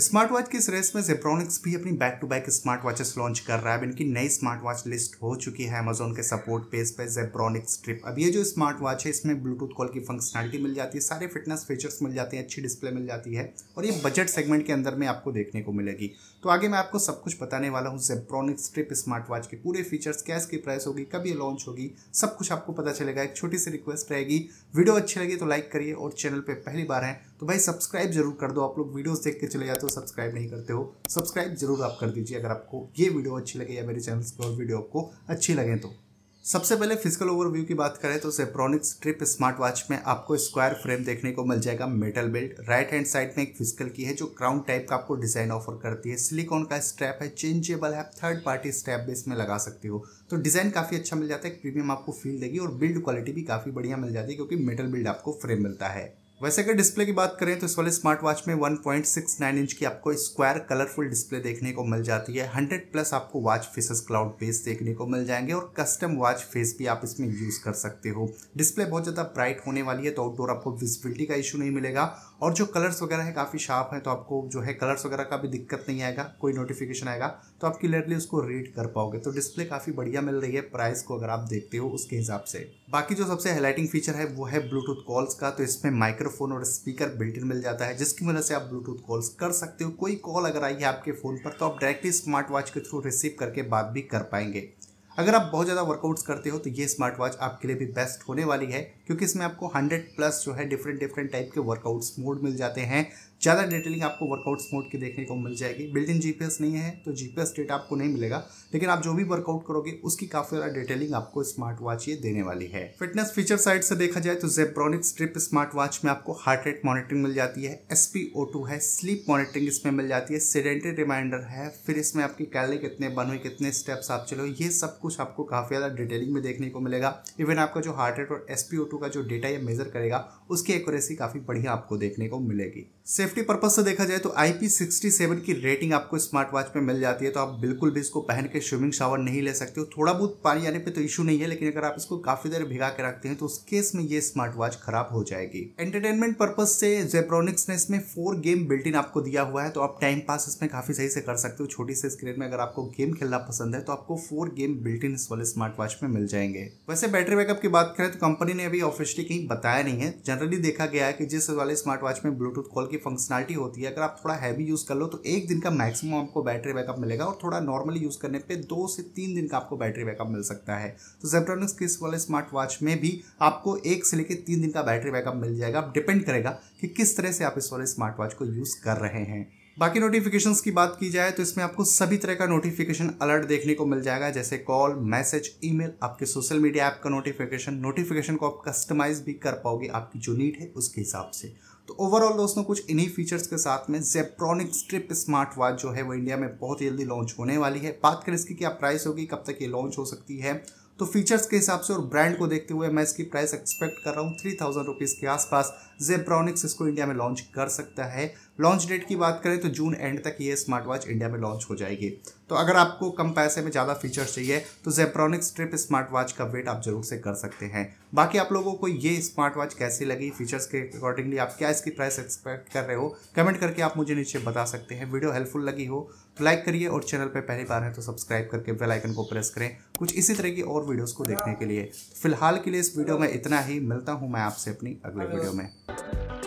smart watch की इस race में जेप्रोनिक्स भी अपनी back to back smart watches launch कर रहा है इनकी नई स्मार्ट वॉच लिस्ट हो चुकी है अमेजोन के सपोर्ट पेज पर पे जेप्रोनिक्स ट्रिप अब ये जो स्मार्ट वॉच है इसमें ब्लूटूथ कॉल की फंक्शनैलिटी मिल जाती है सारे फिटनेस फीचर्स मिल जाते हैं अच्छी डिस्प्ले मिल जाती है और ये बजट सेगमेंट के अंदर में आपको देखने को मिलेगी तो आगे मैं आपको सब कुछ बताने वाला हूँ जेप्रोनिक्स ट्रिप स्मार्ट वॉच के पूरे फीचर्स क्या इसकी प्राइस होगी कब ये लॉन्च होगी सब कुछ आपको पता चलेगा एक छोटी सी रिक्वेस्ट रहेगी वीडियो अच्छी लगी तो लाइक करिए और चैनल पर पहली बार है तो भाई सब्सक्राइब जरूर कर दो आप लोग वीडियोस देख के चले जाते हो सब्सक्राइब नहीं करते हो सब्सक्राइब जरूर आप कर दीजिए अगर आपको ये वीडियो अच्छी लगे या मेरे चैनल की और वीडियो आपको अच्छी लगे तो सबसे पहले फिजिकल ओवरव्यू की बात करें तो सेप्रोनिक्स ट्रिप स्मार्ट वॉच में आपको स्क्वायर फ्रेम देखने को मिल जाएगा metal belt right hand side में एक फिजिकल की है जो क्राउन टाइप का आपको डिजाइन ऑफर करती है सिलिकॉन का स्ट्रैप है चेंजेबल है थर्ड पार्टी स्ट्रैप भी इसमें लगा सकती हो तो डिजाइन काफी अच्छा मिल जाता है प्रीमियम आपको फील देगी और बिल्ड क्वालिटी भी काफी बढ़िया मिल जाती है क्योंकि मेटल बिल्ड आपको फ्रेम मिलता है वैसे अगर डिस्प्ले की बात करें तो इस वाले स्मार्ट वॉच में 1.69 इंच की आपको स्क्वायर कलरफुल डिस्प्ले देखने को मिल जाती है 100 प्लस आपको वॉच फेसेस क्लाउड बेस देखने को मिल जाएंगे और कस्टम वॉच फेस भी आप इसमें यूज़ कर सकते हो डिस्प्ले बहुत ज़्यादा ब्राइट होने वाली है तो आउटडोर आपको विजिबिलिटी का इशू नहीं मिलेगा और जो कलर्स वगैरह है काफ़ी शार्प है तो आपको जो है कलर्स वगैरह का भी दिक्कत नहीं आएगा कोई नोटिफिकेशन आएगा तो आप क्लियरली उसको रीड कर पाओगे तो डिस्प्ले काफ़ी बढ़िया मिल रही है प्राइस को अगर आप देखते हो उसके हिसाब से बाकी जो सबसे हाईलाइटिंग फीचर है वो है ब्लूटूथ कॉल्स का तो इसमें माइक्रो माइक्रोफोन और स्पीकर बिल्टिन मिल जाता है जिसकी मदद से आप ब्लूटूथ कॉल्स कर सकते हो कोई कॉल अगर आई है आपके फ़ोन पर तो आप डायरेक्टली स्मार्ट वॉच के थ्रू रिसीव करके बात भी कर पाएंगे अगर आप बहुत ज़्यादा वर्कआउट्स करते हो तो ये स्मार्ट वॉच आपके लिए भी बेस्ट होने वाली है क्योंकि इसमें आपको हंड्रेड प्लस जो है डिफरेंट डिफरेंट टाइप के वर्कआउट्स मोड मिल जाते हैं ज़्यादा डिटेलिंग आपको वर्कआउट्स मोड की देखने को मिल जाएगी जी पी एस नहीं है तो जीपीएस डेटा आपको नहीं मिलेगा लेकिन आप जो भी वर्कआउट करोगे उसकी काफ़ी ज़्यादा डिटेलिंग आपको स्मार्ट वॉच ये देने वाली है फिटनेस फीचर साइड से देखा जाए तो जेब्रॉनिक स्ट्रिप स्मार्ट वॉच में आपको हार्ट रेट मॉनिटरिंग मिल जाती है एस है स्लीप मॉनिटरिंग इसमें मिल जाती है सीडेंटरी रिमाइंडर है फिर इसमें आपकी कैलरी कितने बन हुई कितने स्टेप्स आप चलो ये सब कुछ आपको काफ़ी ज़्यादा डिटेलिंग में देखने को मिलेगा इवन आपका जो हार्ट रेट और एस टू का जो डेटा ये मेजर करेगा उसकी एक्यूरेसी काफ़ी बढ़िया आपको देखने को मिलेगी सेफ्टी पर्पज से देखा जाए तो आई की रेटिंग आपको स्मार्ट वॉच में मिल जाती है तो आप बिल्कुल भी इसको पहन के स्विमिंग शावर नहीं ले सकते हो थोड़ा बहुत पानी आने पर तो इशू नहीं है लेकिन अगर आप इसको काफ़ी देर भिगा के रखते हैं तो उस केस में ये स्मार्ट वॉच खराब हो जाएगी एंटरटेनमेंट पर्पज से जेप्रोनिक्स ने इसमें फोर गेम बिल्टिन आपको दिया हुआ है तो आप टाइम पास इसमें काफ़ी सही से कर सकते हो छोटी सी स्क्रीन में अगर आपको गेम खेलना पसंद है तो आपको फोर गेम बिल्टिन इस वाले स्मार्ट वॉच में मिल जाएंगे वैसे बैटरी बैकअप की बात करें तो कंपनी ने अभी ऑफिशियली कहीं बताया नहीं है जनरली देखा गया है कि जिस वाले स्मार्ट वॉच में ब्लूटूथ कॉल की फंक्शनलिटी होती है अगर आप थोड़ा हैवी यूज़ कर लो तो एक दिन का मैक्सिमम आपको बैटरी बैकअप मिलेगा और थोड़ा नॉर्मली यूज़ करने पर दो से तीन दिन का आपको बैटरी बैकअप मिल सकता है तो जेप्ट्रॉनिक्स के वाले स्मार्ट वॉच में भी आपको एक से लेकर तीन दिन का बैटरी बैकअप मिल जाएगा डिपेंड करेगा कि किस तरह से आप इस वाले स्मार्ट वॉच को यूज़ कर रहे हैं बाकी नोटिफिकेशन की बात की जाए तो इसमें आपको सभी तरह का नोटिफिकेशन अलर्ट देखने को मिल जाएगा जैसे कॉल मैसेज ईमेल आपके सोशल मीडिया ऐप का नोटिफिकेशन नोटिफिकेशन को आप कस्टमाइज भी कर पाओगे आपकी जो नीड है उसके हिसाब से तो ओवरऑल दोस्तों कुछ इन्हीं फीचर्स के साथ में जेप्ट्रॉनिक स्ट्रिप स्मार्ट वॉच जो है वो इंडिया में बहुत जल्दी लॉन्च होने वाली है बात करें इसकी क्या प्राइस होगी कब तक ये लॉन्च हो सकती है तो फीचर्स के हिसाब से और ब्रांड को देखते हुए मैं इसकी प्राइस एक्सपेक्ट कर रहा हूँ थ्री थाउजेंड रुपीज़ के आसपास जेब्रॉनिक्स इसको इंडिया में लॉन्च कर सकता है लॉन्च डेट की बात करें तो जून एंड तक ये स्मार्ट वॉच इंडिया में लॉन्च हो जाएगी तो अगर आपको कम पैसे में ज़्यादा फीचर्स चाहिए तो जेप्रॉनिक स्ट्रिप स्मार्ट वॉच का वेट आप जरूर से कर सकते हैं बाकी आप लोगों को ये स्मार्ट वॉच कैसी लगी फीचर्स के अकॉर्डिंगली आप क्या इसकी प्राइस एक्सपेक्ट कर रहे हो कमेंट करके आप मुझे नीचे बता सकते हैं वीडियो हेल्पफुल लगी हो तो लाइक करिए और चैनल पर पहली बार है तो सब्सक्राइब करके बेलाइकन को प्रेस करें कुछ इसी तरह की और वीडियोज़ को देखने के लिए फिलहाल के लिए इस वीडियो में इतना ही मिलता हूँ मैं आपसे अपनी अगले वीडियो में